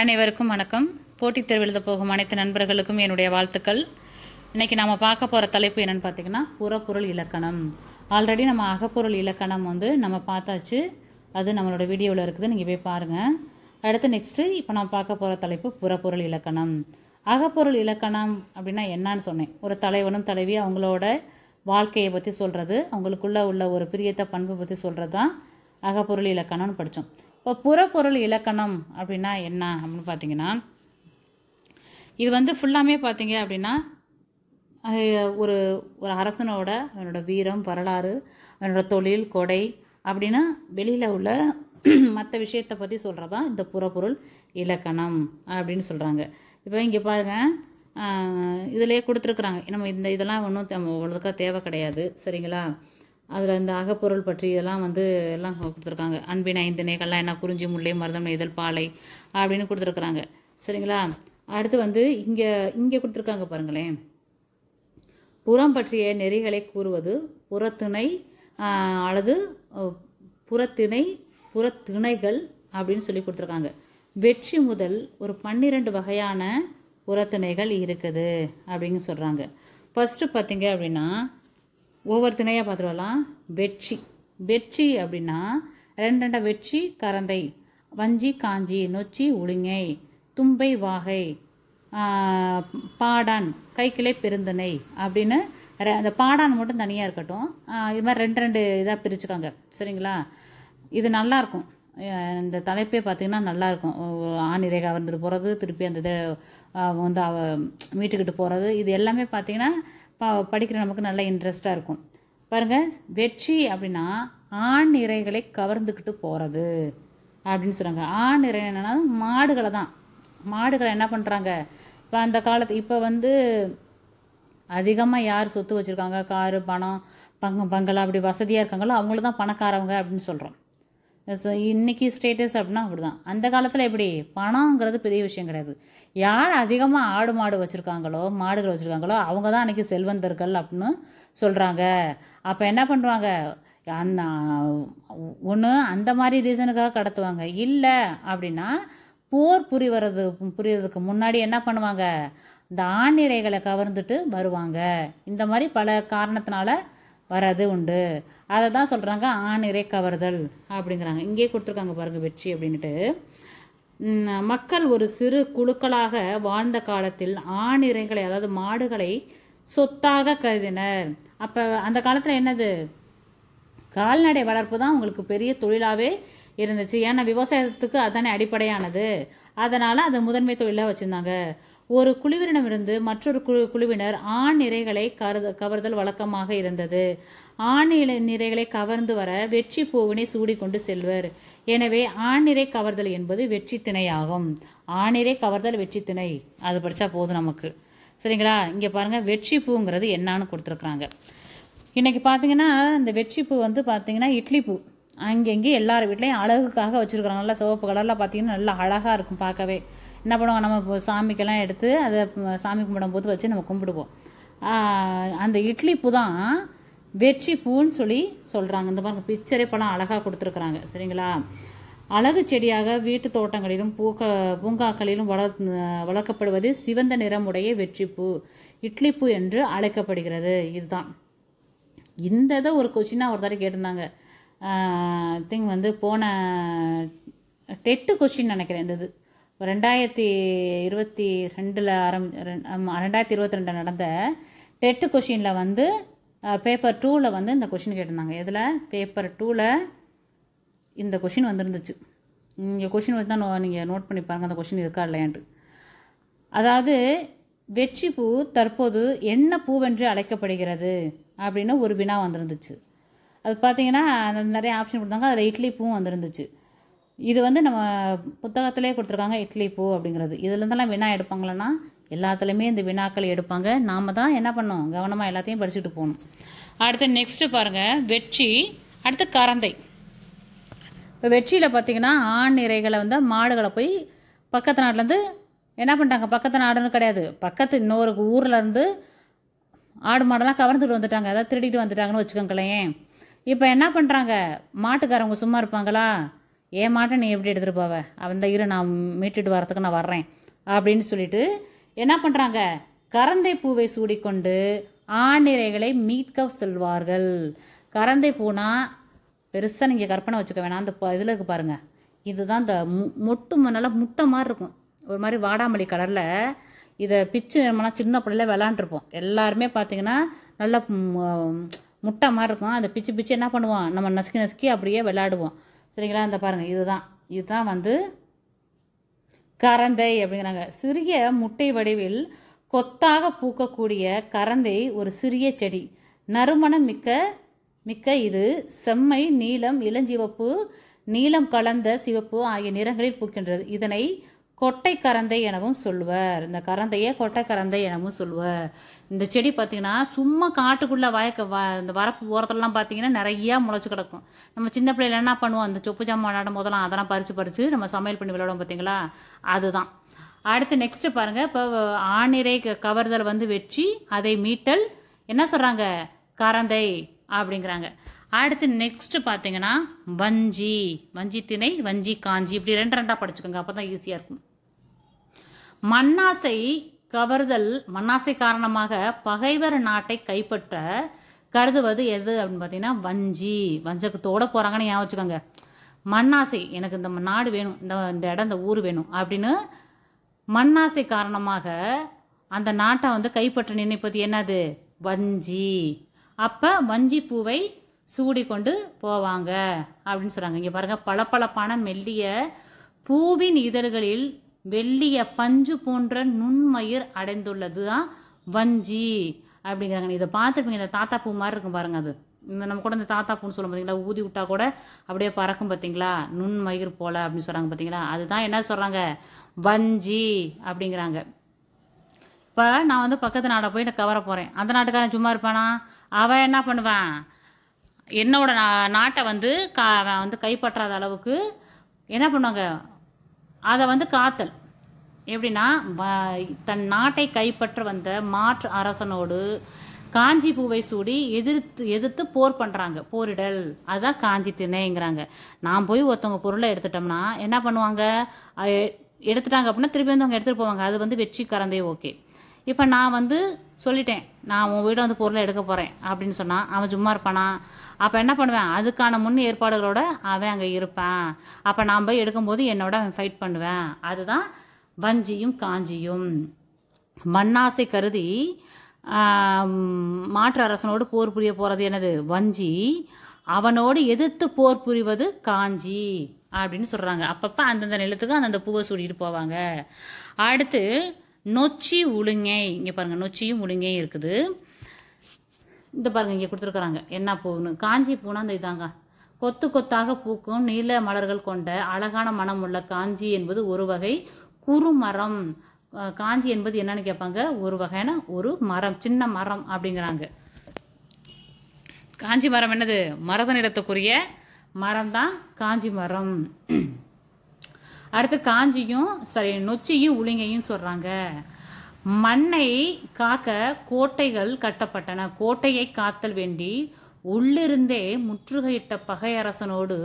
அனைவருக்கும் வணக்கம் போட்டித் தேர்வு எழுத போகும் அனைத்து நண்பர்களுக்கும் என்னுடைய வாழ்த்துக்கள் இன்றைக்கி நம்ம பார்க்க போகிற தலைப்பு என்னென்னு பார்த்தீங்கன்னா புறப்பொருள் இலக்கணம் ஆல்ரெடி நம்ம அகப்பொருள் இலக்கணம் வந்து நம்ம பார்த்தாச்சு அது நம்மளோட வீடியோவில் இருக்குது நீங்கள் போய் பாருங்கள் அடுத்து நெக்ஸ்ட்டு இப்போ நான் பார்க்க போகிற தலைப்பு புறப்பொருள் இலக்கணம் அகப்பொருள் இலக்கணம் அப்படின்னா என்னன்னு சொன்னேன் ஒரு தலைவனும் தலைவி அவங்களோட வாழ்க்கையை பற்றி சொல்கிறது அவங்களுக்குள்ளே உள்ள ஒரு பிரியத்த பண்பு பற்றி சொல்கிறது தான் அகப்பொருள் இலக்கணம்னு படித்தோம் இப்போ புறப்பொருள் இலக்கணம் அப்படின்னா என்ன அப்படின்னு பார்த்தீங்கன்னா இது வந்து ஃபுல்லாமே பார்த்தீங்க அப்படின்னா ஒரு ஒரு அரசனோட அவனோட வீரம் வரலாறு அவனோட தொழில் கொடை அப்படின்னா வெளியில் உள்ள மற்ற விஷயத்தை பற்றி சொல்கிறதா இந்த புறப்பொருள் இலக்கணம் அப்படின்னு சொல்கிறாங்க இப்போ இங்கே பாருங்கள் இதிலே கொடுத்துருக்குறாங்க நம்ம இந்த இதெல்லாம் ஒன்றும் அவ்வளோதுக்கா தேவை கிடையாது சரிங்களா அதில் இந்த அகப்பொருள் பற்றி இதெல்லாம் வந்து எல்லாம் கொடுத்துருக்காங்க அன்பின் ஐந்தினை என்ன குறிஞ்சி முல்லை மருதம் நெய்தல் பாலை அப்படின்னு கொடுத்துருக்குறாங்க சரிங்களா அடுத்து வந்து இங்கே இங்கே கொடுத்துருக்காங்க பாருங்களேன் புறம் பற்றிய நெறிகளை கூறுவது புறத்திணை அல்லது புறத்திணை புறத்திணைகள் அப்படின்னு சொல்லி கொடுத்துருக்காங்க வெற்றி முதல் ஒரு பன்னிரண்டு வகையான புறத்திணைகள் இருக்குது அப்படின்னு சொல்கிறாங்க ஃபஸ்ட்டு பார்த்தீங்க அப்படின்னா ஒவ்வொரு திணையாக பார்த்துருவலாம் வெற்றி வெட்சி வெட்சி அப்படின்னா ரெண்டு ரெண்டாக வெற்றி கரந்தை வஞ்சி காஞ்சி நொச்சி உளுங்கை தும்பை வாகை பாடான் கைக்கிளை பெருந்தனை அப்படின்னு அந்த பாடான் மட்டும் தனியாக இருக்கட்டும் இது மாதிரி ரெண்டு ரெண்டு இதாக பிரிச்சுக்காங்க சரிங்களா இது நல்லாயிருக்கும் இந்த தலைப்பே பார்த்திங்கன்னா நல்லாயிருக்கும் ஆணிரேகா வந்துட்டு போகிறது திருப்பி அந்த இதை வந்து அவ மீட்டுக்கிட்டு போகிறது இது எல்லாமே பார்த்திங்கன்னா படிக்கிற நமக்கு நல்ல இன்ட்ரெஸ்ட்டாக இருக்கும் பாருங்கள் வெற்றி அப்படின்னா ஆண் இறைகளை கவர்ந்துக்கிட்டு போகிறது அப்படின்னு சொல்கிறாங்க ஆண் இறை என்னென்னா மாடுகளை தான் மாடுகளை என்ன பண்ணுறாங்க இப்போ அந்த காலத்து இப்போ வந்து அதிகமாக யார் சொத்து வச்சுருக்காங்க காரு பணம் பங்க பங்களா அப்படி வசதியாக இருக்காங்களோ அவங்கள தான் பணக்காரவங்க அப்படின்னு சொல்கிறோம் இன்னைக்கு ஸ்டேட்டஸ் அப்படின்னா அப்படி தான் அந்த காலத்தில் எப்படி பணங்கிறது பெரிய விஷயம் கிடையாது யார் அதிகமாக ஆடு மாடு வச்சுருக்காங்களோ மாடுகள் வச்சுருக்காங்களோ அவங்க தான் அன்றைக்கி செல்வந்தர்கள் அப்படின்னு சொல்கிறாங்க அப்போ என்ன பண்ணுவாங்க அந்த ஒன்று அந்த மாதிரி ரீசனுக்காக கடத்துவாங்க இல்லை அப்படின்னா போர் புரிவறது புரியறதுக்கு முன்னாடி என்ன பண்ணுவாங்க இந்த ஆண்ணிறைகளை கவர்ந்துட்டு வருவாங்க இந்த மாதிரி பல காரணத்தினால வரது உண்டு அதை தான் சொல்கிறாங்க இறை கவர்தல் அப்படிங்கிறாங்க இங்கேயே கொடுத்துருக்காங்க பாருங்கள் வெற்றி அப்படின்ட்டு மக்கள் ஒரு சிறு குழுக்களாக வாழ்ந்த காலத்தில் ஆண் இறைகளை அதாவது மாடுகளை சொத்தாக கருதினர் அப்போ அந்த காலத்தில் என்னது கால்நடை வளர்ப்பு தான் உங்களுக்கு பெரிய தொழிலாகவே இருந்துச்சு ஏன்னா விவசாயத்துக்கு அதானே அடிப்படையானது அதனால் அது முதன்மை தொழிலாக வச்சுருந்தாங்க ஒரு இருந்து மற்றொரு குழு குழுவினர் ஆண் நிறைகளை கருத கவர்தல் வழக்கமாக இருந்தது ஆண் நிறைகளை கவர்ந்து வர வெற்றி பூவினை சூடிக்கொண்டு செல்வர் எனவே ஆணிரை கவர்தல் என்பது வெற்றி திணையாகும் ஆணிறை கவர்தல் வெற்றி திணை அது படித்தா போதும் நமக்கு சரிங்களா இங்கே பாருங்கள் வெற்றி பூங்கிறது என்னான்னு கொடுத்துருக்குறாங்க இன்றைக்கி பார்த்தீங்கன்னா இந்த வெற்றி பூ வந்து பார்த்தீங்கன்னா இட்லி பூ அங்கங்கே எல்லார் வீட்லேயும் அழகுக்காக வச்சுருக்குறாங்க நல்லா சிவப்பு கலரில் பார்த்தீங்கன்னா நல்லா அழகாக இருக்கும் பார்க்கவே என்ன பண்ணுவாங்க நம்ம இப்போ சாமிக்கெல்லாம் எடுத்து அதை சாமி கும்பிடும் போது வச்சு நம்ம கும்பிடுவோம் அந்த இட்லி பூ தான் வெற்றி பூன்னு சொல்லி சொல்கிறாங்க இந்த மாதிரி பிக்சரே படம் அழகாக கொடுத்துருக்குறாங்க சரிங்களா அழகு செடியாக வீட்டு தோட்டங்களிலும் பூக்க பூங்காக்களிலும் வள வளர்க்கப்படுவது சிவந்த நிறமுடைய வெற்றி பூ இட்லி பூ என்று அழைக்கப்படுகிறது இதுதான் இந்த இதை ஒரு கொஷினாக ஒரு தடவை கேட்டிருந்தாங்க திங் வந்து போன டெட்டு கொஷின் நினைக்கிறேன் இந்த இது ரெண்டாயிரத்தி இருபத்தி ரெண்டில் ஆரம்பி ரெண்டாயிரத்தி இருபத்தி ரெண்டில் நடந்த டெட்டு கொஷினில் வந்து பேப்பர் டூவில் வந்து இந்த கொஷின் கேட்டிருந்தாங்க இதில் பேப்பர் டூவில் இந்த கொஷின் வந்துருந்துச்சு இங்கே கொஷின் வச்சு தான் நீங்கள் நோட் பண்ணி பாருங்கள் அந்த கொஷின் இருக்கா இல்லையான்ட்டு அதாவது வெற்றி பூ தற்போது என்ன பூவென்று அழைக்கப்படுகிறது அப்படின்னு ஒரு வினா வந்திருந்துச்சு அது பார்த்தீங்கன்னா நிறைய ஆப்ஷன் கொடுத்தாங்க அதில் இட்லி பூவும் வந்திருந்துச்சு இது வந்து நம்ம புத்தகத்திலே கொடுத்துருக்காங்க இட்லி பூ அப்படிங்கிறது இதுலேருந்தெல்லாம் வினா எடுப்பாங்களன்னா எல்லாத்துலேயுமே இந்த வினாக்கள் எடுப்பாங்க நாம் தான் என்ன பண்ணோம் கவனமாக எல்லாத்தையும் படிச்சுட்டு போகணும் அடுத்து நெக்ஸ்ட்டு பாருங்கள் வெற்றி அடுத்து கரந்தை இப்போ வெற்றியில் பார்த்திங்கன்னா ஆண் இறைகளை வந்து மாடுகளை போய் பக்கத்து நாட்டிலேருந்து என்ன பண்ணிட்டாங்க பக்கத்து நாடுன்னு கிடையாது பக்கத்து இன்னொரு ஊர்லேருந்து ஆடு மாடெல்லாம் கவர்ந்துட்டு வந்துட்டாங்க அதாவது திருடிட்டு வந்துட்டாங்கன்னு வச்சுக்கோங்களேன் இப்போ என்ன பண்ணுறாங்க மாட்டுக்காரவங்க சும்மா இருப்பாங்களா ஏன் மாட்டை நீ எப்படி எடுத்துகிட்டு போவ அவன் இரு நான் மீட்டுட்டு வரத்துக்கு நான் வர்றேன் அப்படின்னு சொல்லிட்டு என்ன பண்ணுறாங்க கரந்தை பூவை சூடிக்கொண்டு ஆணிரைகளை மீட்க செல்வார்கள் கரந்தை பூனா பெருசாக நீங்கள் கற்பனை வச்சுக்க வேணாம் அந்த இதில் இருக்குது பாருங்கள் இதுதான் இந்த மு மொட்டு நல்லா முட்டை மாதிரி இருக்கும் ஒரு மாதிரி வாடாமல்லி கலரில் இதை பிச்சு நம்மனா சின்ன பிள்ளைல விளாண்டுருப்போம் எல்லாருமே பார்த்திங்கன்னா நல்லா முட்டை மாதிரி இருக்கும் அந்த பிச்சு பிச்சு என்ன பண்ணுவோம் நம்ம நசுக்கி நசுக்கி அப்படியே விளையாடுவோம் சரிங்களா இந்த பாருங்கள் இதுதான் இதுதான் வந்து கரந்தை அப்படிங்கிறாங்க சிறிய முட்டை வடிவில் கொத்தாக பூக்கக்கூடிய கரந்தை ஒரு சிறிய செடி நறுமணம் மிக்க மிக்க இது செம்மை நீலம் இளஞ்சிவப்பு நீலம் கலந்த சிவப்பு ஆகிய நிறங்களில் பூக்கின்றது இதனை கொட்டை கரந்தை எனவும் சொல்வர் இந்த கரந்தையை கொட்டை கரந்தை எனவும் சொல்வர் இந்த செடி பார்த்தீங்கன்னா சும்மா காட்டுக்குள்ளே வயக்க வ இந்த வரப்பு ஓரத்துலலாம் பார்த்தீங்கன்னா நிறையா முளைச்சி கிடக்கும் நம்ம சின்ன பிள்ளையில என்ன பண்ணுவோம் அந்த சொப்பு ஜாமான் விளையாடும் போதெல்லாம் அதெல்லாம் பறித்து பறித்து நம்ம சமையல் பண்ணி விளையாடும் பார்த்திங்களா அதுதான் அடுத்து நெக்ஸ்ட்டு பாருங்கள் இப்போ ஆணிரை கவர்தல் வந்து வெற்றி அதை மீட்டல் என்ன சொல்கிறாங்க கரந்தை அப்படிங்கிறாங்க அடுத்து நெக்ஸ்ட் பார்த்தீங்கன்னா வஞ்சி வஞ்சி திணை வஞ்சி காஞ்சி இப்படி ரெண்டு ரெண்டாக படிச்சுக்கோங்க அப்போ தான் ஈஸியாக இருக்கும் மண்ணாசை கவர்தல் மன்னாசை காரணமாக பகைவர் நாட்டை கைப்பற்ற கருதுவது எது அப்படின்னு பார்த்தீங்கன்னா வஞ்சி வஞ்சகத்தோடு போகிறாங்கன்னு ஏன் வச்சுக்கோங்க மண்ணாசை எனக்கு இந்த நாடு வேணும் இந்த இந்த இடம் இந்த ஊர் வேணும் அப்படின்னு மண்ணாசை காரணமாக அந்த நாட்டை வந்து கைப்பற்ற நினைப்பது என்னது வஞ்சி அப்போ வஞ்சி பூவை சூடி கொண்டு போவாங்க அப்படின்னு சொல்கிறாங்க இங்கே பாருங்கள் பளபளப்பான மெல்லிய பூவின் இதழ்களில் வெள்ளிய பஞ்சு போன்ற நுண்மயிர் அடைந்துள்ளது தான் வஞ்சி அப்படிங்கிறாங்க இதை பார்த்துருப்பீங்க இந்த தாத்தா பூ மாதிரி இருக்கும் பாருங்க அது இந்த நம்ம கூட இந்த தாத்தா பூன்னு சொல்லும் பார்த்தீங்களா ஊதி விட்டா கூட அப்படியே பறக்கும் பார்த்தீங்களா நுண்மயிர் போல அப்படின்னு சொல்கிறாங்க பார்த்தீங்களா அதுதான் என்ன சொல்கிறாங்க வஞ்சி அப்படிங்கிறாங்க இப்போ நான் வந்து பக்கத்து நாடை போய் நான் கவர போகிறேன் அந்த நாட்டுக்காரன் சும்மா இருப்பானா அவன் என்ன பண்ணுவான் என்னோட நாட்டை வந்து கா வந்து கைப்பற்றாத அளவுக்கு என்ன பண்ணுவாங்க அதை வந்து காத்தல் எப்படின்னா தன் நாட்டை கைப்பற்ற வந்த மாற்று அரசனோடு காஞ்சி பூவை சூடி எதிர்த்து எதிர்த்து போர் பண்ணுறாங்க போரிடல் அதுதான் காஞ்சி திணைங்கிறாங்க நான் போய் ஒருத்தவங்க பொருளை எடுத்துட்டோம்னா என்ன பண்ணுவாங்க எடுத்துட்டாங்க அப்படின்னா திருப்பி வந்து அவங்க எடுத்துகிட்டு போவாங்க அது வந்து வெற்றி கறந்தே ஓகே இப்போ நான் வந்து சொல்லிட்டேன் நான் உன் வீடு வந்து பொருளை எடுக்க போகிறேன் அப்படின்னு சொன்னால் அவன் சும்மா இருப்பானா அப்போ என்ன பண்ணுவேன் அதுக்கான முன் ஏற்பாடுகளோட அவன் அங்கே இருப்பேன் அப்போ நான் போய் எடுக்கும்போது என்னோட அவன் ஃபைட் பண்ணுவேன் அதுதான் வஞ்சியும் காஞ்சியும் மண்ணாசை கருதி மாற்று அரசனோடு போர் புரிய போகிறது எனது வஞ்சி அவனோடு எதிர்த்து போர் புரிவது காஞ்சி அப்படின்னு சொல்கிறாங்க அப்பப்போ அந்தந்த நிலத்துக்கு அந்தந்த பூவை சூடிட்டு போவாங்க அடுத்து நொச்சி உளுங்கை இங்கே பாருங்கள் நொச்சியும் உளுங்கை இருக்குது இந்த பாருங்க இங்கே கொடுத்துருக்குறாங்க என்ன பூன்னு காஞ்சி பூனா இந்த இதாங்க கொத்து கொத்தாக பூக்கும் நீல மலர்கள் கொண்ட அழகான மனம் உள்ள காஞ்சி என்பது ஒரு வகை குறுமரம் காஞ்சி என்பது என்னன்னு கேட்பாங்க ஒரு வகையான ஒரு மரம் சின்ன மரம் அப்படிங்கிறாங்க காஞ்சி மரம் என்னது மரத நிலத்துக்குரிய மரம் தான் காஞ்சி மரம் அடுத்து காஞ்சியும் சரி நொச்சியும் உளிங்கையும் சொல்கிறாங்க மண்ணை காக்க கோட்டைகள் கட்டப்பட்டன கோட்டையை காத்தல் வேண்டி உள்ளிருந்தே முற்றுகையிட்ட பகையரசனோடு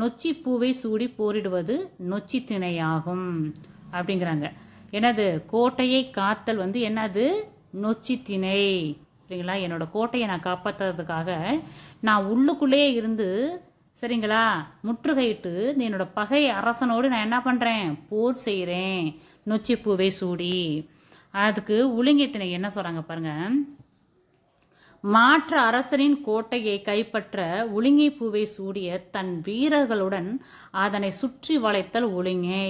நொச்சி பூவை சூடி போரிடுவது நொச்சி திணையாகும் அப்படிங்கிறாங்க எனது கோட்டையை காத்தல் வந்து என்னது நொச்சி திணை சரிங்களா என்னோட கோட்டையை நான் காப்பாற்றுறதுக்காக நான் உள்ளுக்குள்ளேயே இருந்து சரிங்களா முற்றுகையிட்டு என்னோட பகை அரசனோடு நான் என்ன பண்ணுறேன் போர் செய்கிறேன் நொச்சிப்பூவை சூடி அதுக்கு உளிங்கத்தினை என்ன சொல்கிறாங்க பாருங்கள் மாற்ற அரசரின் கோட்டையை கைப்பற்ற ஒழுங்கை பூவை சூடிய தன் வீரர்களுடன் அதனை சுற்றி வளைத்தல் ஒழுங்கை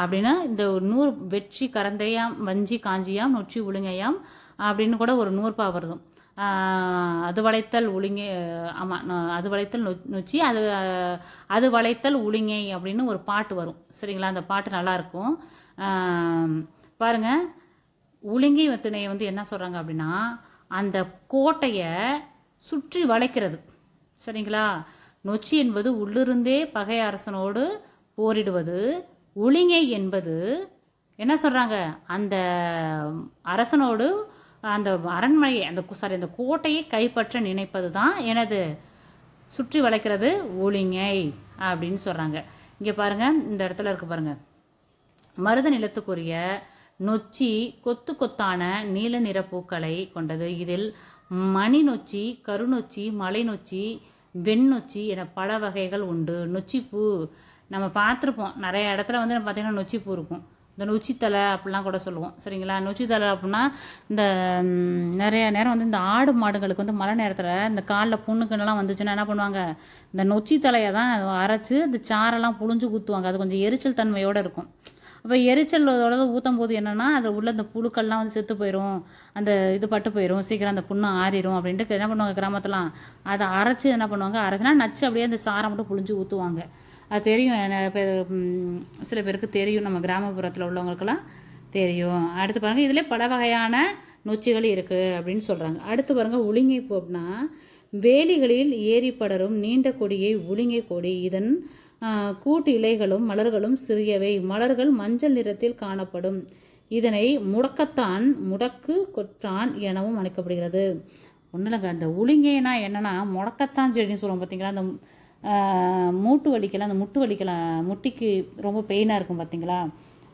அப்படின்னா இந்த நூறு வெற்றி கரந்தையாம் வஞ்சி காஞ்சியாம் நொச்சி ஒழுங்கையாம் அப்படின்னு கூட ஒரு நூற்பா வருதும் அது வளைத்தல் ஒழுங்கை ஆமாம் அது வளைத்தல் நொ நொச்சி அது அது வளைத்தல் ஒழுங்கை அப்படின்னு ஒரு பாட்டு வரும் சரிங்களா அந்த பாட்டு நல்லாயிருக்கும் பாருங்கள் உலுங்கி துணையை வந்து என்ன சொல்கிறாங்க அப்படின்னா அந்த கோட்டையை சுற்றி வளைக்கிறது சரிங்களா நொச்சி என்பது உள்ளிருந்தே பகை அரசனோடு போரிடுவது ஒளிங்கை என்பது என்ன சொல்கிறாங்க அந்த அரசனோடு அந்த அரண்மனையை அந்த சாரி அந்த கோட்டையை கைப்பற்ற நினைப்பது தான் எனது சுற்றி வளைக்கிறது ஒளிங்கை அப்படின்னு சொல்கிறாங்க இங்கே பாருங்கள் இந்த இடத்துல இருக்குது பாருங்கள் மருத நிலத்துக்குரிய நொச்சி கொத்து கொத்தான நீல நிற பூக்களை கொண்டது இதில் மணி நொச்சி கருநொச்சி மலை நொச்சி வெண்ணொச்சி என பல வகைகள் உண்டு நொச்சிப்பூ நம்ம பார்த்துருப்போம் நிறைய இடத்துல வந்து நம்ம பார்த்திங்கன்னா நொச்சிப்பூ இருக்கும் இந்த நொச்சித்தலை அப்படிலாம் கூட சொல்லுவோம் சரிங்களா நொச்சித்தலை அப்படின்னா இந்த நிறைய நேரம் வந்து இந்த ஆடு மாடுகளுக்கு வந்து மழை நேரத்தில் இந்த காலில் புண்ணுக்குன்னெலாம் வந்துச்சுன்னா என்ன பண்ணுவாங்க இந்த நொச்சித்தலையை தான் அரைச்சி இந்த சாரெல்லாம் புழிஞ்சு ஊற்றுவாங்க அது கொஞ்சம் எரிச்சல் தன்மையோடு இருக்கும் அப்போ எரிச்சலோட ஊற்றும் போது என்னென்னா அதில் உள்ள அந்த புழுக்கள்லாம் வந்து செத்து போயிடும் அந்த இது பட்டு போயிடும் சீக்கிரம் அந்த புண்ணு ஆறிடும் அப்படின்ட்டு என்ன பண்ணுவாங்க கிராமத்துலாம் அதை அரைச்சி என்ன பண்ணுவாங்க அரைச்சினா நச்சு அப்படியே அந்த சாரை மட்டும் புழிஞ்சு ஊற்றுவாங்க அது தெரியும் சில பேருக்கு தெரியும் நம்ம கிராமப்புறத்தில் உள்ளவங்களுக்கெல்லாம் தெரியும் அடுத்து பாருங்கள் இதில் பல வகையான நொச்சிகள் இருக்குது அப்படின்னு சொல்கிறாங்க அடுத்து பாருங்கள் ஒளிங்கை பூ வேலிகளில் ஏறி படரும் நீண்ட கொடியை ஒளிங்கை கொடி இதன் கூட்டு இலைகளும் மலர்களும் சிறியவை மலர்கள் மஞ்சள் நிறத்தில் காணப்படும் இதனை முடக்கத்தான் முடக்கு கொற்றான் எனவும் அழைக்கப்படுகிறது ஒன்றும் இல்லைங்க அந்த உளிங்கேனா என்னன்னா முடக்கத்தான் செடின்னு சொல்லுவோம் பார்த்தீங்களா அந்த மூட்டு வலிக்கலாம் அந்த முட்டு வலிக்கலாம் முட்டிக்கு ரொம்ப பெயினாக இருக்கும் பார்த்தீங்களா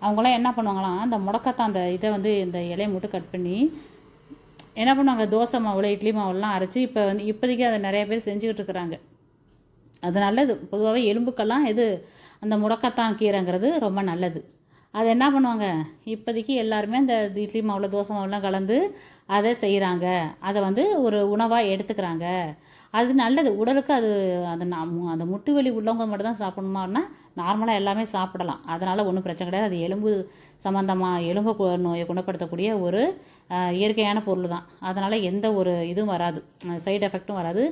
அவங்களாம் என்ன பண்ணுவாங்களாம் அந்த முடக்கத்தான் அந்த இதை வந்து இந்த இலையை மட்டும் கட் பண்ணி என்ன பண்ணுவாங்க தோசை மாவில் இட்லி மாவுலாம் அரைச்சி இப்போ வந்து இப்போதைக்கு அதை நிறைய பேர் செஞ்சுக்கிட்டு இருக்கிறாங்க அது நல்லது பொதுவாகவே எலும்புக்கெல்லாம் எது அந்த முடக்கத்தான் கீரைங்கிறது ரொம்ப நல்லது அது என்ன பண்ணுவாங்க இப்போதைக்கு எல்லாருமே அந்த இட்லி மாவில் தோசை மாவுலாம் கலந்து அதை செய்கிறாங்க அதை வந்து ஒரு உணவாக எடுத்துக்கிறாங்க அது நல்லது உடலுக்கு அது அது அந்த முட்டு வலி உள்ளவங்க மட்டும் தான் நார்மலாக எல்லாமே சாப்பிடலாம் அதனால் ஒன்றும் பிரச்சனை கிடையாது அது எலும்பு சம்மந்தமாக எலும்பு நோயை குணப்படுத்தக்கூடிய ஒரு இயற்கையான பொருள் தான் அதனால் எந்த ஒரு இதுவும் வராது சைடு எஃபெக்ட்டும் வராது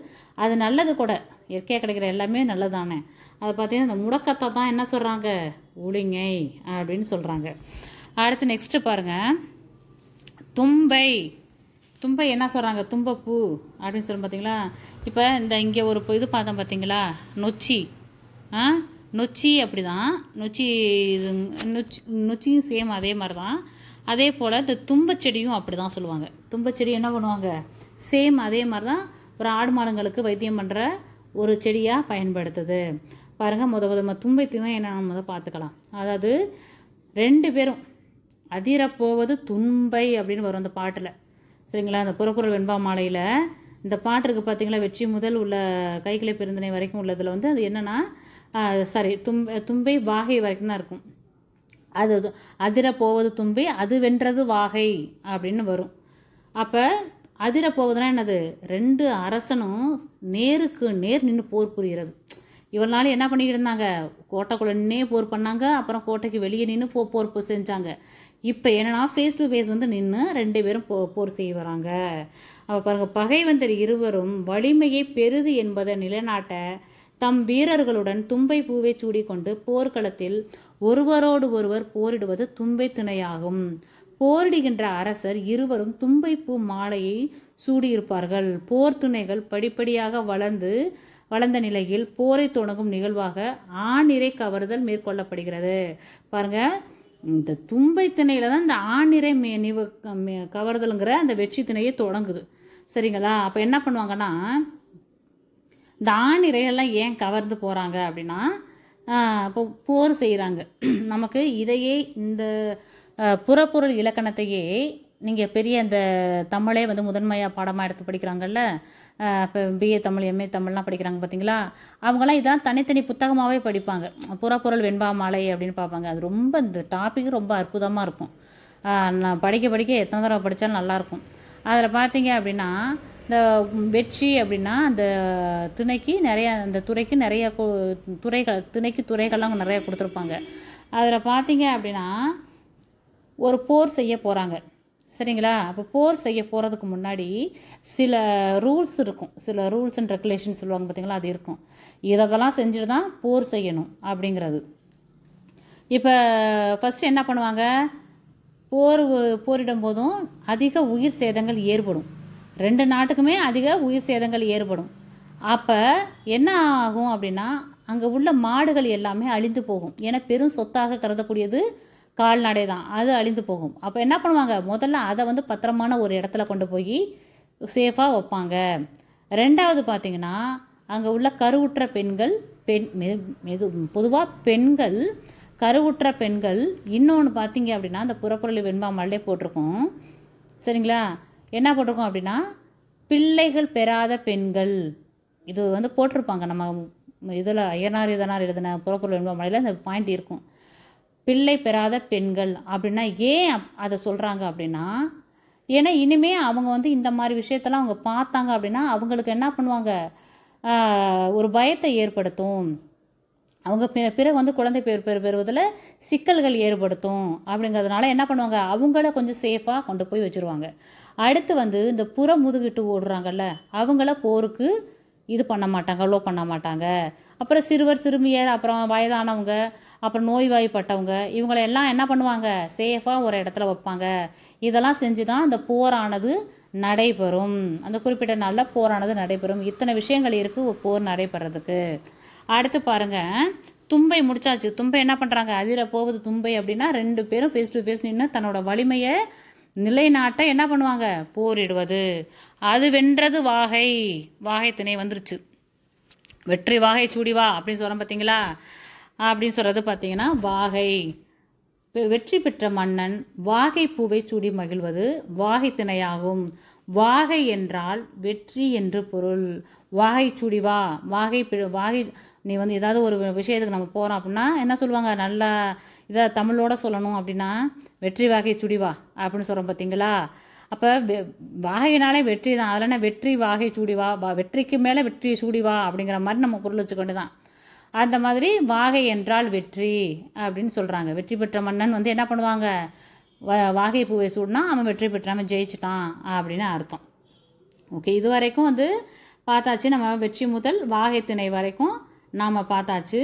அது நல்லது கூட இயற்கையாக கிடைக்கிற எல்லாமே நல்லது தானே அதை பார்த்திங்கன்னா இந்த முடக்கத்தை தான் என்ன சொல்கிறாங்க உளிங்கை அப்படின்னு சொல்கிறாங்க அடுத்து நெக்ஸ்ட்டு பாருங்கள் தும்பை தும்பை என்ன சொல்கிறாங்க தும்பப்பூ அப்படின்னு சொல்லி பார்த்தீங்களா இப்போ இந்த இங்கே ஒரு இது பார்த்தோம் பார்த்தீங்களா நொச்சி ஆ நொச்சி அப்படி தான் நொச்சி இது நொச்சி நொச்சியும் சேம் அதே மாதிரி தான் அதே போல் இந்த தும்பச்செடியும் அப்படி தான் சொல்லுவாங்க தும்பச்செடி என்ன பண்ணுவாங்க சேம் அதே மாதிரி தான் ஒரு ஆடு மாடுங்களுக்கு வைத்தியம் பண்ணுற ஒரு செடியாக பயன்படுத்துது பாருங்கள் முத முத தும்பை தீவனம் என்ன முத பார்த்துக்கலாம் அதாவது ரெண்டு பேரும் அதிரப்போவது தும்பை அப்படின்னு வரும் அந்த பாட்டில் சரிங்களா அந்த புறப்புறல் வெண்பா மாலையில் இந்த பாட்டு பார்த்தீங்களா வெற்றி முதல் உள்ள கைகளை பெருந்தினை வரைக்கும் உள்ளதில் வந்து அது என்னென்னா சாரி தும்ப தும்பை வாகை வரைக்கும் தான் இருக்கும் அது அதிர போவது தும்பை அது வென்றது வாகை அப்படின்னு வரும் அப்போ அதிர போவதுன்னா என்னது ரெண்டு அரசனும் நேருக்கு நேர் நின்று போர் புரிகிறது இவனால என்ன பண்ணிக்கிட்டு இருந்தாங்க கோட்டைக்குள்ளே போர் பண்ணாங்க அப்புறம் கோட்டைக்கு வெளியே நின்று போ போர் செஞ்சாங்க இப்போ என்னென்னா ஃபேஸ் டு ஃபேஸ் வந்து நின்று ரெண்டு பேரும் போ போர் செய்ய வராங்க அப்போ பாருங்கள் பகைவந்தர் இருவரும் வலிமையை பெருது என்பதை நிலைநாட்ட தம் வீரர்களுடன் தும்பை பூவை சூடிக்கொண்டு போர்க்களத்தில் ஒருவரோடு ஒருவர் போரிடுவது தும்பை திணையாகும் போரிடுகின்ற அரசர் இருவரும் தும்பை பூ மாலையை சூடியிருப்பார்கள் போர் துணைகள் படிப்படியாக வளர்ந்து வளர்ந்த நிலையில் போரை தொடங்கும் நிகழ்வாக ஆணிரை கவறுதல் மேற்கொள்ளப்படுகிறது பாருங்கள் இந்த தும்பை திணையில தான் இந்த ஆணிறை நிவ கவர்தலுங்கிற அந்த வெற்றி திணையே தொடங்குது சரிங்களா அப்போ என்ன பண்ணுவாங்கன்னா இந்த எல்லாம் ஏன் கவர்ந்து போகிறாங்க அப்படின்னா இப்போ போர் செய்கிறாங்க நமக்கு இதையே இந்த புறப்பொருள் இலக்கணத்தையே நீங்கள் பெரிய அந்த தமிழே வந்து முதன்மையாக பாடமாக எடுத்து படிக்கிறாங்கல்ல இப்போ பிஏ தமிழ் எம்ஏ தமிழ்லாம் படிக்கிறாங்க பார்த்தீங்களா அவங்களாம் இதெல்லாம் தனித்தனி புத்தகமாகவே படிப்பாங்க புறப்பொருள் வெண்பா மாலை அப்படின்னு பார்ப்பாங்க அது ரொம்ப இந்த டாபிக் ரொம்ப அற்புதமாக இருக்கும் நான் படிக்க படிக்க எத்தனை தடவை படித்தாலும் நல்லாயிருக்கும் அதில் பார்த்தீங்க அப்படின்னா இந்த வெற்றி அப்படின்னா அந்த துணைக்கு நிறையா அந்த துறைக்கு நிறைய துறைகள் துணைக்கு துறைகள்லாம் அவங்க நிறையா கொடுத்துருப்பாங்க அதில் பார்த்தீங்க அப்படின்னா ஒரு போர் செய்ய போகிறாங்க சரிங்களா அப்போ போர் செய்ய போகிறதுக்கு முன்னாடி சில ரூல்ஸ் இருக்கும் சில ரூல்ஸ் அண்ட் ரெகுலேஷன் சொல்லுவாங்க பார்த்தீங்களா அது இருக்கும் இதெல்லாம் செஞ்சுட்டு தான் போர் செய்யணும் அப்படிங்கிறது இப்போ ஃபஸ்ட்டு என்ன பண்ணுவாங்க போர் போரிடும் போதும் அதிக உயிர் சேதங்கள் ஏற்படும் ரெண்டு நாட்டுக்குமே அதிக உயிர் சேதங்கள் ஏற்படும் அப்போ என்ன ஆகும் அப்படின்னா அங்கே உள்ள மாடுகள் எல்லாமே அழிந்து போகும் ஏன்னா பெரும் சொத்தாக கருதக்கூடியது கால்நடை தான் அது அழிந்து போகும் அப்போ என்ன பண்ணுவாங்க முதல்ல அதை வந்து பத்திரமான ஒரு இடத்துல கொண்டு போய் சேஃபாக வைப்பாங்க ரெண்டாவது பார்த்தீங்கன்னா அங்கே உள்ள கருவுற்ற பெண்கள் பெண் மெது பொதுவாக பெண்கள் கருவுற்ற பெண்கள் இன்னொன்று பார்த்தீங்க அப்படின்னா அந்த புறப்புரளி வெண்பாமலே போட்டிருக்கோம் சரிங்களா என்ன போட்டிருக்கோம் அப்படின்னா பிள்ளைகள் பெறாத பெண்கள் இது வந்து போட்டிருப்பாங்க நம்ம இதில் ஐயனார் இதனார் எழுதின புறப்புரல் வெண்பாமலையில் அந்த பாயிண்ட் இருக்கும் பிள்ளை பெறாத பெண்கள் அப்படின்னா ஏன் அதை சொல்கிறாங்க அப்படின்னா ஏன்னா இனிமே அவங்க வந்து இந்த மாதிரி விஷயத்தெல்லாம் அவங்க பார்த்தாங்க அப்படின்னா அவங்களுக்கு என்ன பண்ணுவாங்க ஒரு பயத்தை ஏற்படுத்தும் அவங்க பிறகு வந்து குழந்தை பெரு பெரு பெறுவதில் சிக்கல்கள் ஏற்படுத்தும் அப்படிங்கிறதுனால என்ன பண்ணுவாங்க அவங்கள கொஞ்சம் சேஃபாக கொண்டு போய் வச்சுருவாங்க அடுத்து வந்து இந்த புற முதுகிட்டு ஓடுறாங்கல்ல அவங்கள போருக்கு இது பண்ண மாட்டாங்க லோ பண்ண மாட்டாங்க அப்புறம் சிறுவர் சிறுமியர் அப்புறம் வயதானவங்க அப்புறம் நோய்வாய்ப்பட்டவங்க எல்லாம் என்ன பண்ணுவாங்க சேஃபாக ஒரு இடத்துல வைப்பாங்க இதெல்லாம் செஞ்சு தான் அந்த போரானது நடைபெறும் அந்த குறிப்பிட்ட நாளில் போரானது நடைபெறும் இத்தனை விஷயங்கள் இருக்குது போர் நடைபெறதுக்கு அடுத்து பாருங்கள் தும்பை முடிச்சாச்சு தும்பை என்ன பண்ணுறாங்க அதிர போவது தும்பை அப்படின்னா ரெண்டு பேரும் ஃபேஸ் டு ஃபேஸ் நின்று தன்னோட வலிமையை நிலைநாட்ட என்ன பண்ணுவாங்க போரிடுவது அது வென்றது வாகை வாகை திணை வந்துருச்சு வெற்றி வாகை சூடிவா அப்படின்னு சொல்கிறோம் பார்த்தீங்களா அப்படின்னு சொல்கிறது பார்த்தீங்கன்னா வாகை வெற்றி பெற்ற மன்னன் வாகை பூவை சூடி மகிழ்வது வாகை திணையாகும் வாகை என்றால் வெற்றி என்று பொருள் வாகை சூடிவா வாகை வாகை நீ வந்து ஏதாவது ஒரு விஷயத்துக்கு நம்ம போகிறோம் அப்படின்னா என்ன சொல்லுவாங்க நல்ல இதை தமிழோட சொல்லணும் அப்படின்னா வெற்றி வாகை சுடிவா அப்படின்னு சொல்கிறோம் பார்த்தீங்களா அப்போ வாகையினாலே வெற்றி தான் அதில் வெற்றி வாகை சூடி வா வெற்றிக்கு மேலே வெற்றி சூடி வா அப்படிங்கிற மாதிரி நம்ம பொருள் வச்சுக்கொண்டு தான் அந்த மாதிரி வாகை என்றால் வெற்றி அப்படின்னு சொல்கிறாங்க வெற்றி பெற்ற மன்னன் வந்து என்ன பண்ணுவாங்க வாகை பூவை சூடினா அவன் வெற்றி பெற்றாமல் ஜெயிச்சிட்டான் அப்படின்னு அர்த்தம் ஓகே இது வரைக்கும் வந்து பார்த்தாச்சு நம்ம வெற்றி முதல் வாகை திணை வரைக்கும் நாம் பார்த்தாச்சு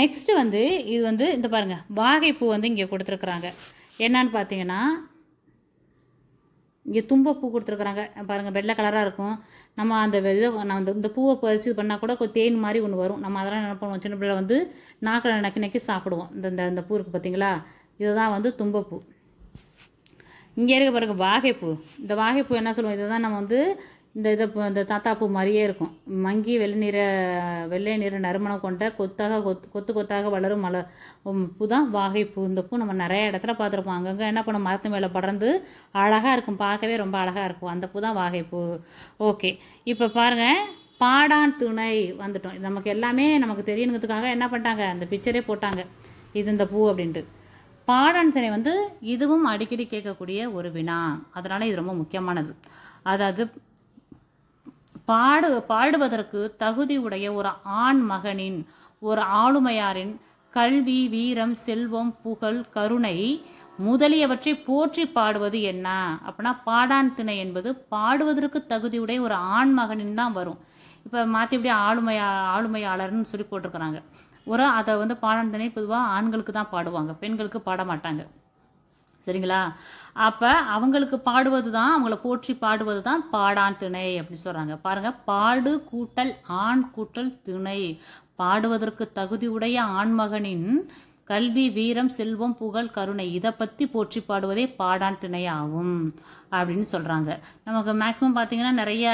நெக்ஸ்ட்டு வந்து இது வந்து இந்த பாருங்கள் வாகைப்பூ வந்து இங்கே கொடுத்துருக்குறாங்க என்னான்னு பார்த்தீங்கன்னா இங்கே பூ கொடுத்துருக்குறாங்க பாருங்கள் வெள்ளை கலராக இருக்கும் நம்ம அந்த இதை நான் இந்த பூவை பறித்து பண்ணால் கூட தேன் மாதிரி ஒன்று வரும் நம்ம அதெல்லாம் என்ன பண்ணுவோம் சின்ன பிள்ளை வந்து நாக்கில் நக்கி நக்கி சாப்பிடுவோம் இந்த இந்த இந்த பூ இருக்குது பார்த்தீங்களா இதுதான் வந்து தும்பப்பூ இங்கே இருக்க பாருங்கள் வாகைப்பூ இந்த வாகைப்பூ என்ன சொல்லுவோம் இதை தான் நம்ம வந்து இந்த இதை இந்த தாத்தாப்பூ மாதிரியே இருக்கும் மங்கி வெள்ளை நிற வெள்ளை நிற நறுமணம் கொண்ட கொத்தாக கொத்து கொத்து கொத்தாக வளரும் மல பூ தான் வாகை பூ இந்த பூ நம்ம நிறைய இடத்துல பார்த்துருப்போம் அங்கங்கே என்ன பண்ணும் மரத்து மேலே படர்ந்து அழகாக இருக்கும் பார்க்கவே ரொம்ப அழகாக இருக்கும் அந்த பூ தான் வாகை பூ ஓகே இப்போ பாருங்கள் பாடான் துணை வந்துட்டோம் நமக்கு எல்லாமே நமக்கு தெரியணுங்கிறதுக்காக என்ன பண்ணிட்டாங்க அந்த பிக்சரே போட்டாங்க இது இந்த பூ அப்படின்ட்டு பாடான் துணை வந்து இதுவும் அடிக்கடி கேட்கக்கூடிய ஒரு வினா அதனால் இது ரொம்ப முக்கியமானது அதாவது பாடு பாடுவதற்கு தகுதி உடைய ஒரு ஆண் மகனின் ஒரு ஆளுமையாரின் கல்வி வீரம் செல்வம் புகழ் கருணை முதலியவற்றை போற்றி பாடுவது என்ன அப்படின்னா பாடான் திணை என்பது பாடுவதற்கு தகுதியுடைய ஒரு ஆண் மகனின் தான் வரும் இப்போ மாற்றி இப்படி ஆளுமையா ஆளுமையாளர்னு சொல்லி போட்டிருக்கிறாங்க ஒரு அதை வந்து பாடான் திணை பொதுவாக ஆண்களுக்கு தான் பாடுவாங்க பெண்களுக்கு பாட மாட்டாங்க சரிங்களா அப்போ அவங்களுக்கு பாடுவது தான் அவங்கள போற்றி பாடுவது தான் பாடான் திணை அப்படின்னு சொல்கிறாங்க பாருங்கள் பாடு கூட்டல் ஆண் கூட்டல் திணை பாடுவதற்கு தகுதியுடைய ஆண்மகனின் கல்வி வீரம் செல்வம் புகழ் கருணை இதை பற்றி போற்றி பாடுவதே பாடான் திணையாகும் அப்படின்னு சொல்கிறாங்க நமக்கு மேக்ஸிமம் பார்த்திங்கன்னா நிறைய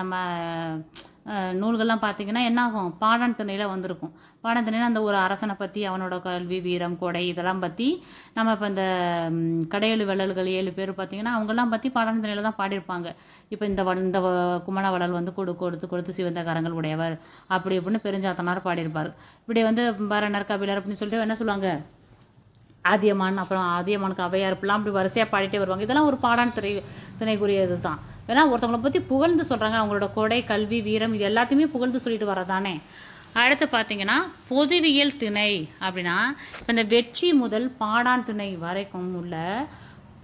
நம்ம நூல்கள்லாம் பார்த்தீங்கன்னா என்னாகும் பாடான் திணையில் வந்திருக்கும் பாடன் திணையில் அந்த ஒரு அரசனை பற்றி அவனோட கல்வி வீரம் கொடை இதெல்லாம் பற்றி நம்ம இப்போ இந்த கடையேழு வள்ளல்கள் ஏழு பேர் பார்த்திங்கன்னா அவங்கெல்லாம் பற்றி பாடான் திணையில் தான் பாடியிருப்பாங்க இப்போ இந்த இந்த குமண வளல் வந்து கொடு கொடுத்து கொடுத்து சிவந்த கரங்கள் உடையவர் அப்படி இப்படின்னு பெருஞ்சாத்தனார் பாடியிருப்பார் இப்படி வந்து பரணர் கபிலர் அப்படின்னு சொல்லிட்டு என்ன சொல்லுவாங்க ஆதியமான் அப்புறம் ஆதியமானுக்கு அவையார் இப்படிலாம் அப்படி வரிசையாக பாடிட்டே வருவாங்க இதெல்லாம் ஒரு பாடான் திரை துணைக்குரியது தான் ஏன்னா ஒருத்தவங்களை பற்றி புகழ்ந்து சொல்கிறாங்க அவங்களோட கொடை கல்வி வீரம் இது எல்லாத்தையுமே புகழ்ந்து சொல்லிட்டு வரதானே அடுத்து பார்த்தீங்கன்னா பொதுவியல் திணை அப்படின்னா இப்போ இந்த வெற்றி முதல் பாடான் திணை வரைக்கும் உள்ள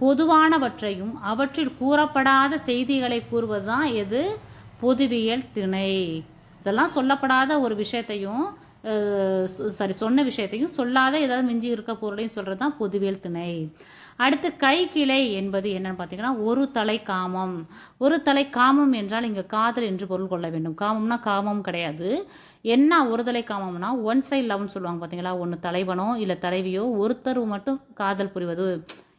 பொதுவானவற்றையும் அவற்றில் கூறப்படாத செய்திகளை கூறுவது தான் எது பொதுவியல் திணை இதெல்லாம் சொல்லப்படாத ஒரு விஷயத்தையும் சாரி சொன்ன விஷயத்தையும் சொல்லாத ஏதாவது மிஞ்சி இருக்க பொருளையும் சொல்கிறது தான் பொதுவியல் திணை அடுத்து கை கிளை என்பது என்னன்னு பார்த்தீங்கன்னா ஒரு தலை காமம் ஒரு தலை காமம் என்றால் இங்கே காதல் என்று பொருள் கொள்ள வேண்டும் காமம்னா காமம் கிடையாது என்ன ஒரு தலை காமம்னா ஒன் சைட் லவ்னு சொல்லுவாங்க பார்த்தீங்களா ஒன்று தலைவனோ இல்லை தலைவியோ ஒருத்தர் மட்டும் காதல் புரிவது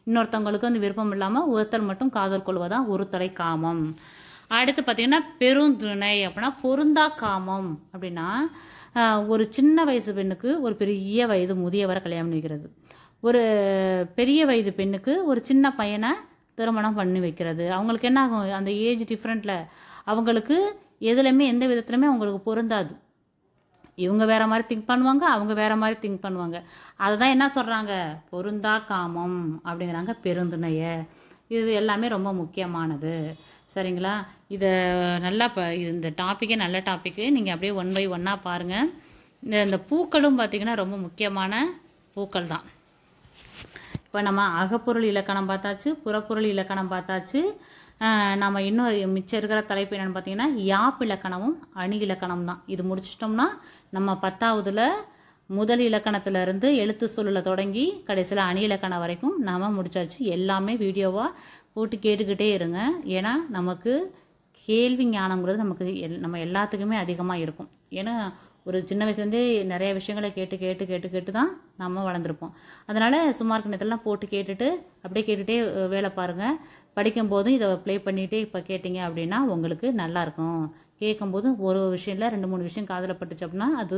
இன்னொருத்தவங்களுக்கு வந்து விருப்பம் இல்லாமல் ஒருத்தர் மட்டும் காதல் கொள்வதான் ஒரு தலை காமம் அடுத்து பார்த்தீங்கன்னா பெருந்துணை அப்படின்னா பொருந்தா காமம் அப்படின்னா ஒரு சின்ன வயசு பெண்ணுக்கு ஒரு பெரிய வயது முதியவரை கல்யாணம் வைக்கிறது ஒரு பெரிய வயது பெண்ணுக்கு ஒரு சின்ன பையனை திருமணம் பண்ணி வைக்கிறது அவங்களுக்கு என்ன ஆகும் அந்த ஏஜ் டிஃப்ரெண்ட்டில் அவங்களுக்கு எதுலையுமே எந்த விதத்துலையுமே அவங்களுக்கு பொருந்தாது இவங்க வேற மாதிரி திங்க் பண்ணுவாங்க அவங்க வேற மாதிரி திங்க் பண்ணுவாங்க அதை தான் என்ன சொல்கிறாங்க பொருந்தா காமம் அப்படிங்கிறாங்க பெருந்துணைய இது எல்லாமே ரொம்ப முக்கியமானது சரிங்களா இதை நல்லா ப இந்த டாப்பிக்கே நல்ல டாப்பிக்கு நீங்கள் அப்படியே ஒன் பை ஒன்னாக பாருங்கள் இந்த இந்த பூக்களும் பார்த்திங்கன்னா ரொம்ப முக்கியமான பூக்கள் தான் இப்போ நம்ம அகப்பொருள் இலக்கணம் பார்த்தாச்சு புறப்பொருள் இலக்கணம் பார்த்தாச்சு நம்ம இன்னும் மிச்சம் இருக்கிற தலைப்பு என்னென்னு பார்த்தீங்கன்னா யாப் இலக்கணமும் அணி இலக்கணம் தான் இது முடிச்சிட்டோம்னா நம்ம பத்தாவதுல முதல் இலக்கணத்திலிருந்து எழுத்து சொல்லில் தொடங்கி கடைசியில் அணி இலக்கணம் வரைக்கும் நாம் முடிச்சாச்சு எல்லாமே வீடியோவாக போட்டு கேட்டுக்கிட்டே இருங்க ஏன்னா நமக்கு கேள்வி ஞானங்கிறது நமக்கு எல் நம்ம எல்லாத்துக்குமே அதிகமாக இருக்கும் ஏன்னா ஒரு சின்ன வயசுலேருந்தே நிறைய விஷயங்களை கேட்டு கேட்டு கேட்டு கேட்டு தான் நம்ம வளர்ந்துருப்போம் அதனால் சும்மா இருக்க நேரத்தெல்லாம் போட்டு கேட்டுட்டு அப்படியே கேட்டுகிட்டே வேலை பாருங்கள் படிக்கும்போதும் இதை ப்ளே பண்ணிகிட்டே இப்போ கேட்டிங்க அப்படின்னா உங்களுக்கு நல்லாயிருக்கும் கேட்கும்போது ஒரு விஷயம்ல ரெண்டு மூணு விஷயம் காதில் பட்டுச்சு அப்படின்னா அது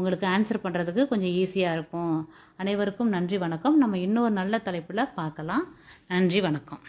உங்களுக்கு ஆன்சர் பண்ணுறதுக்கு கொஞ்சம் ஈஸியாக இருக்கும் அனைவருக்கும் நன்றி வணக்கம் நம்ம இன்னொரு நல்ல தலைப்பில் பார்க்கலாம் நன்றி வணக்கம்